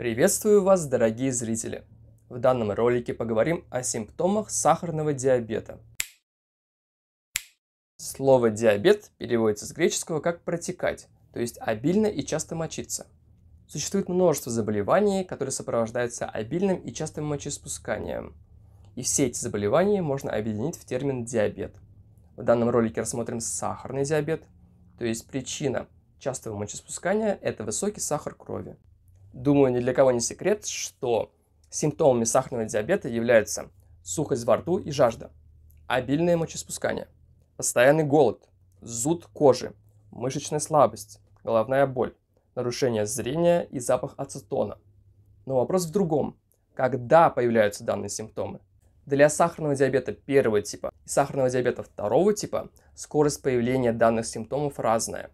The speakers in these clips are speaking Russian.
Приветствую вас, дорогие зрители! В данном ролике поговорим о симптомах сахарного диабета. Слово «диабет» переводится с греческого как «протекать», то есть обильно и часто мочиться. Существует множество заболеваний, которые сопровождаются обильным и частым мочеиспусканием. И все эти заболевания можно объединить в термин «диабет». В данном ролике рассмотрим сахарный диабет, то есть причина частого мочеиспускания – это высокий сахар крови. Думаю, ни для кого не секрет, что симптомами сахарного диабета являются сухость во рту и жажда, обильное мочеспускание, постоянный голод, зуд кожи, мышечная слабость, головная боль, нарушение зрения и запах ацетона. Но вопрос в другом. Когда появляются данные симптомы? Для сахарного диабета первого типа и сахарного диабета второго типа скорость появления данных симптомов разная.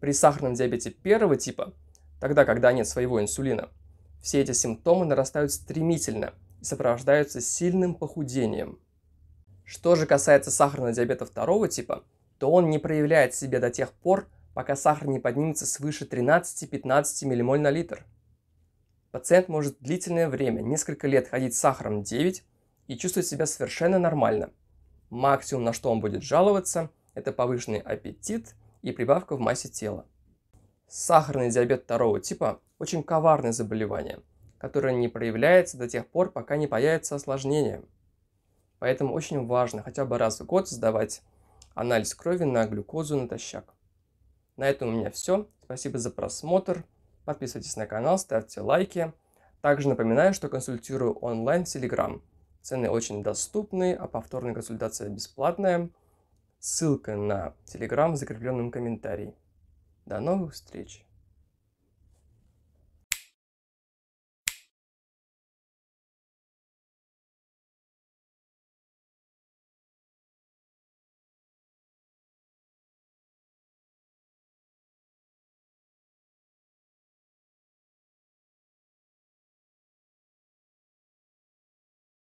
При сахарном диабете первого типа – тогда, когда нет своего инсулина. Все эти симптомы нарастают стремительно и сопровождаются сильным похудением. Что же касается сахарного диабета второго типа, то он не проявляет себя до тех пор, пока сахар не поднимется свыше 13-15 ммоль на литр. Пациент может длительное время, несколько лет ходить с сахаром 9 и чувствовать себя совершенно нормально. Максимум, на что он будет жаловаться, это повышенный аппетит и прибавка в массе тела. Сахарный диабет второго типа – очень коварное заболевание, которое не проявляется до тех пор, пока не появится осложнение. Поэтому очень важно хотя бы раз в год сдавать анализ крови на глюкозу натощак. На этом у меня все. Спасибо за просмотр. Подписывайтесь на канал, ставьте лайки. Также напоминаю, что консультирую онлайн в Telegram. Цены очень доступны, а повторная консультация бесплатная. Ссылка на Telegram в закрепленном комментарии. До новых встреч!